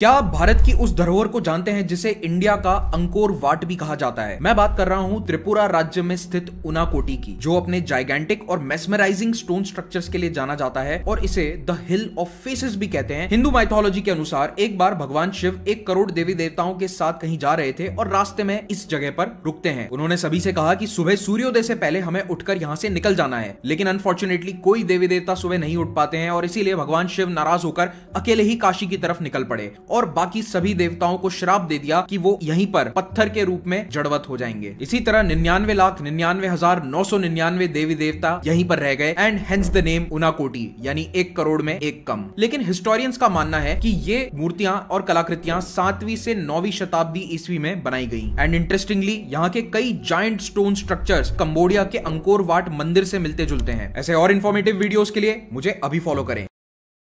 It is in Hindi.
क्या आप भारत की उस धरोहर को जानते हैं जिसे इंडिया का अंकोर वाट भी कहा जाता है मैं बात कर रहा हूँ त्रिपुरा राज्य में स्थित उनाकोटी की जो अपने जाइगेंटिक और मेस्मराइजिंग स्टोन स्ट्रक्चर्स के लिए जाना जाता है और इसे द हिल ऑफ फेसेस भी कहते हैं हिंदू माइथोलॉजी के अनुसार एक बार भगवान शिव एक करोड़ देवी देवताओं के साथ कहीं जा रहे थे और रास्ते में इस जगह पर रुकते हैं उन्होंने सभी से कहा की सुबह सूर्योदय से पहले हमें उठकर यहाँ से निकल जाना है लेकिन अनफॉर्चुनेटली कोई देवी देवता सुबह नहीं उठ पाते हैं और इसीलिए भगवान शिव नाराज होकर अकेले ही काशी की तरफ निकल पड़े और बाकी सभी देवताओं को श्राप दे दिया कि वो यहीं पर पत्थर के रूप में जड़वत हो जाएंगे इसी तरह निन्यानवे लाख निन्यानवे हजार नौ सौ निन्यानवे देवी देवता यहीं पर रह गए and hence the name Unakoti यानी एक करोड़ में एक कम लेकिन हिस्टोरियंस का मानना है कि ये मूर्तियां और कलाकृतियां सातवीं से नौवीं शताब्दी ईस्वी में बनाई गई एंड इंटरेस्टिंगली यहाँ के कई जॉइंट स्टोन स्ट्रक्चर कंबोडिया के अंकोर वाट मंदिर से मिलते जुलते हैं ऐसे और इन्फॉर्मेटिव वीडियोस के लिए मुझे अभी फॉलो करें